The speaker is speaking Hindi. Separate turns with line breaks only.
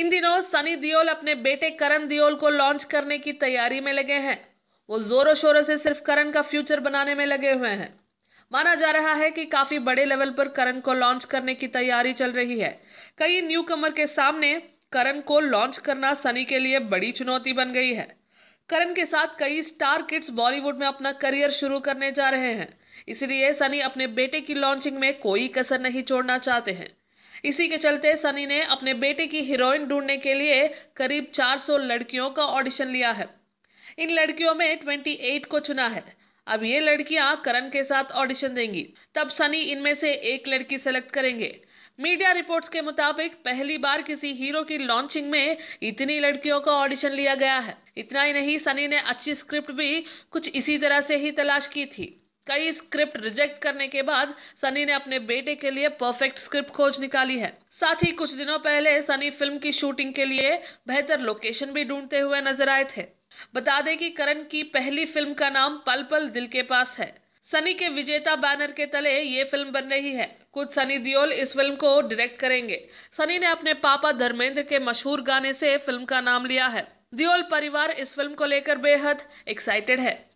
इन दिनों सनी दियोल अपने बेटे करण दियोल को लॉन्च करने की तैयारी में लगे हैं वो जोरों शोरों से सिर्फ करण का फ्यूचर बनाने में लगे हुए हैं माना जा रहा है कि काफी बड़े लेवल पर करण को लॉन्च करने की तैयारी चल रही है कई न्यू कमर के सामने करण को लॉन्च करना सनी के लिए बड़ी चुनौती बन गई है करण के साथ कई स्टार किड्स बॉलीवुड में अपना करियर शुरू करने जा रहे हैं इसलिए सनी अपने बेटे की लॉन्चिंग में कोई कसर नहीं छोड़ना चाहते हैं इसी के चलते सनी ने अपने बेटे की हीरोइन ढूंढने के लिए करीब 400 लड़कियों का ऑडिशन लिया है इन लड़कियों में 28 को चुना है अब ये लड़कियां करण के साथ ऑडिशन देंगी तब सनी इनमें से एक लड़की सेलेक्ट करेंगे मीडिया रिपोर्ट्स के मुताबिक पहली बार किसी हीरो की लॉन्चिंग में इतनी लड़कियों का ऑडिशन लिया गया है इतना ही नहीं सनी ने अच्छी स्क्रिप्ट भी कुछ इसी तरह से ही तलाश की थी कई स्क्रिप्ट रिजेक्ट करने के बाद सनी ने अपने बेटे के लिए परफेक्ट स्क्रिप्ट खोज निकाली है साथ ही कुछ दिनों पहले सनी फिल्म की शूटिंग के लिए बेहतर लोकेशन भी ढूंढते हुए नजर आए थे बता दें कि करण की पहली फिल्म का नाम पल पल दिल के पास है सनी के विजेता बैनर के तले ये फिल्म बन रही है कुछ सनी दियोल इस फिल्म को डायरेक्ट करेंगे सनी ने अपने पापा धर्मेंद्र के मशहूर गाने से फिल्म का नाम लिया है दियोल परिवार इस फिल्म को लेकर बेहद एक्साइटेड है